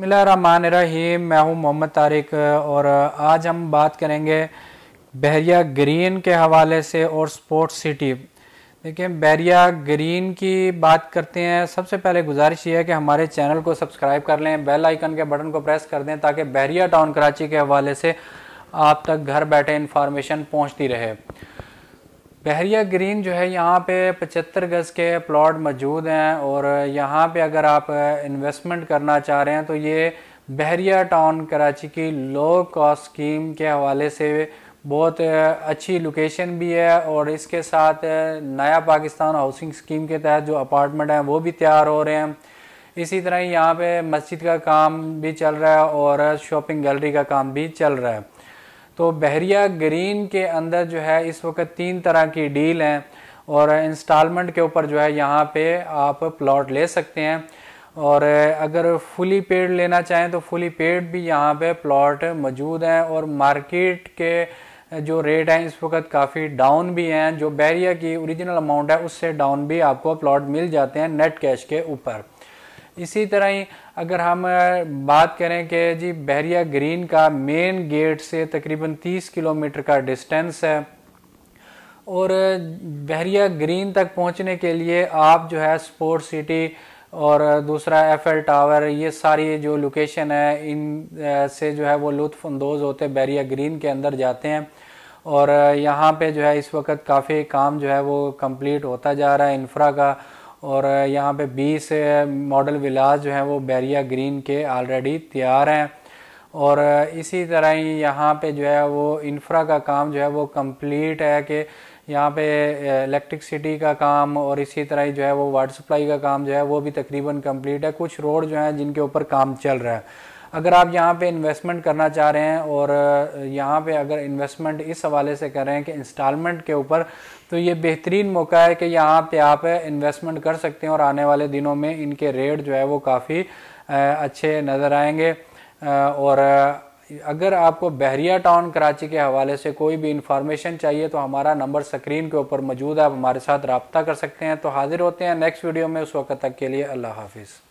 मिलामान रहीम मैं हूं मोहम्मद तारिक और आज हम बात करेंगे बहरिया ग्रीन के हवाले से और स्पोर्ट सिटी देखिए बहरिया ग्रीन की बात करते हैं सबसे पहले गुजारिश ये है कि हमारे चैनल को सब्सक्राइब कर लें बेल आइकन के बटन को प्रेस कर दें ताकि बहरिया टाउन कराची के हवाले से आप तक घर बैठे इंफॉर्मेशन पहुंचती रहे बहरिया ग्रीन जो है यहाँ पे पचहत्तर गज़ के प्लॉट मौजूद हैं और यहाँ पे अगर आप इन्वेस्टमेंट करना चाह रहे हैं तो ये बहरिया टाउन कराची की लो कॉस्ट स्कीम के हवाले से बहुत अच्छी लोकेशन भी है और इसके साथ नया पाकिस्तान हाउसिंग स्कीम के तहत जो अपार्टमेंट हैं वो भी तैयार हो रहे हैं इसी तरह यहाँ पे मस्जिद का काम भी चल रहा है और शॉपिंग गैलरी का काम भी चल रहा है तो बहरिया ग्रीन के अंदर जो है इस वक्त तीन तरह की डील हैं और इंस्टॉलमेंट के ऊपर जो है यहाँ पे आप प्लॉट ले सकते हैं और अगर फुली पेड लेना चाहें तो फुली पेड भी यहाँ पे प्लॉट मौजूद हैं और मार्केट के जो रेट हैं इस वक्त काफ़ी डाउन भी हैं जो बैरिया की ओरिजिनल अमाउंट है उससे डाउन भी आपको प्लॉट मिल जाते हैं नेट कैश के ऊपर इसी तरह ही अगर हम बात करें कि जी बहरिया ग्रीन का मेन गेट से तकरीबन 30 किलोमीटर का डिस्टेंस है और बहरिया ग्रीन तक पहुंचने के लिए आप जो है स्पोर्ट सिटी और दूसरा एफएल टावर ये सारी जो लोकेशन है इन से जो है वो लुफानंदोज होते बहरिया ग्रीन के अंदर जाते हैं और यहाँ पे जो है इस वक्त काफ़ी काम जो है वो कंप्लीट होता जा रहा है इंफ्रा का और यहाँ पे 20 मॉडल विलाज जो हैं वो बैरिया ग्रीन के ऑलरेडी तैयार हैं और इसी तरह ही यहाँ पे जो है वो इंफ्रा का काम जो है वो कंप्लीट है कि यहाँ पे इलेक्ट्रिकसिटी का काम और इसी तरह ही जो है वो वाटर सप्लाई का काम जो है वो भी तकरीबन कंप्लीट है कुछ रोड जो हैं जिनके ऊपर काम चल रहा है अगर आप यहाँ पे इन्वेस्टमेंट करना चाह रहे हैं और यहाँ पे अगर इन्वेस्टमेंट इस हवाले से कर रहे हैं कि इंस्टॉलमेंट के ऊपर तो ये बेहतरीन मौका है कि यहाँ पे आप इन्वेस्टमेंट कर सकते हैं और आने वाले दिनों में इनके रेट जो है वो काफ़ी अच्छे नज़र आएंगे और अगर आपको बहरिया टाउन कराची के हवाले से कोई भी इंफॉर्मेशन चाहिए तो हमारा नंबर स्क्रीन के ऊपर मौजूद है आप हमारे साथ रबता कर सकते हैं तो हाजिर होते हैं नेक्स्ट वीडियो में उस वक्त तक के लिए अल्लाह हाफिज़